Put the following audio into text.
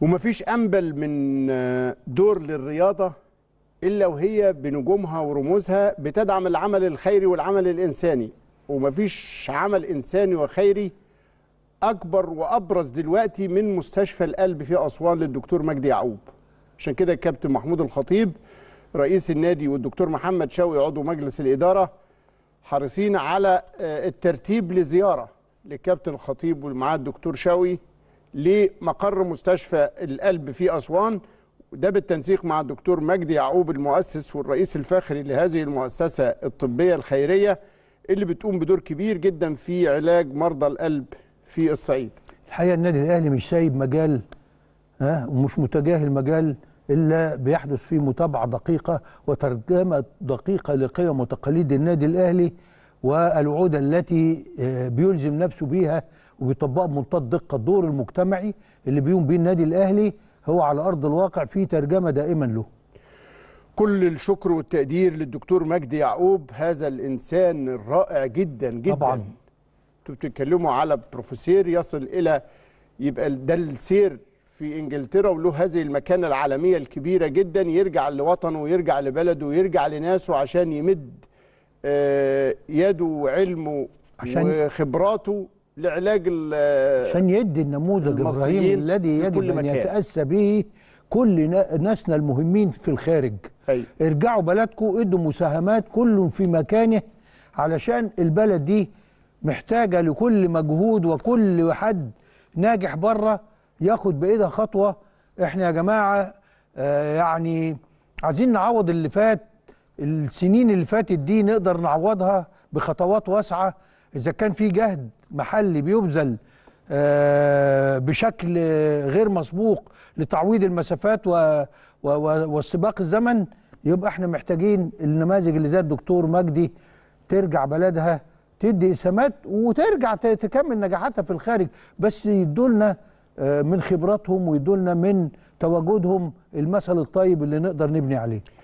ومفيش أنبل من آه، دور للرياضة إلا وهي بنجومها ورموزها بتدعم العمل الخيري والعمل الإنساني ومفيش عمل إنساني وخيري أكبر وأبرز دلوقتي من مستشفى القلب في أسوان للدكتور مجدي يعقوب عشان كده الكابتن محمود الخطيب رئيس النادي والدكتور محمد شوقي عضو مجلس الإدارة حريصين على آه، الترتيب لزيارة للكابتن الخطيب ومعاه الدكتور شوقي لمقر مستشفى القلب في أسوان ده بالتنسيق مع الدكتور مجدي يعقوب المؤسس والرئيس الفاخري لهذه المؤسسة الطبية الخيرية اللي بتقوم بدور كبير جدا في علاج مرضى القلب في الصعيد الحقيقة النادي الأهلي مش سايب مجال ها ومش متجاهل مجال إلا بيحدث فيه متابعة دقيقة وترجمة دقيقة لقيم وتقاليد النادي الأهلي والوعود التي آه، بيلزم نفسه بيها وبيطبقها بمنتهى الدقه الدور المجتمعي اللي بيقوم بيه النادي الاهلي هو على ارض الواقع في ترجمه دائما له كل الشكر والتقدير للدكتور مجدي يعقوب هذا الانسان الرائع جدا جدا طبعا انتوا بتتكلموا على بروفيسير يصل الى يبقى ده السير في انجلترا وله هذه المكانه العالميه الكبيره جدا يرجع لوطنه ويرجع لبلده ويرجع لناسه عشان يمد آه، يده وعلمه عشان وخبراته لعلاج عشان يدي النموذج ابراهيم الذي يجب ان يتاسى به كل ناسنا المهمين في الخارج أي. ارجعوا بلدكم ادوا مساهمات كل في مكانه علشان البلد دي محتاجه لكل مجهود وكل حد ناجح بره ياخد بايدها خطوه احنا يا جماعه آه يعني عايزين نعوض اللي فات السنين اللي فاتت دي نقدر نعوضها بخطوات واسعه إذا كان في جهد محلي بيبذل آه، بشكل غير مسبوق لتعويض المسافات والسباق الزمن يبقى احنا محتاجين النماذج اللي زي الدكتور مجدي ترجع بلدها تدي اسهامات وترجع تكمل نجاحاتها في الخارج بس يدولنا آه، من خبراتهم ويدولنا من تواجدهم المثل الطيب اللي نقدر نبني عليه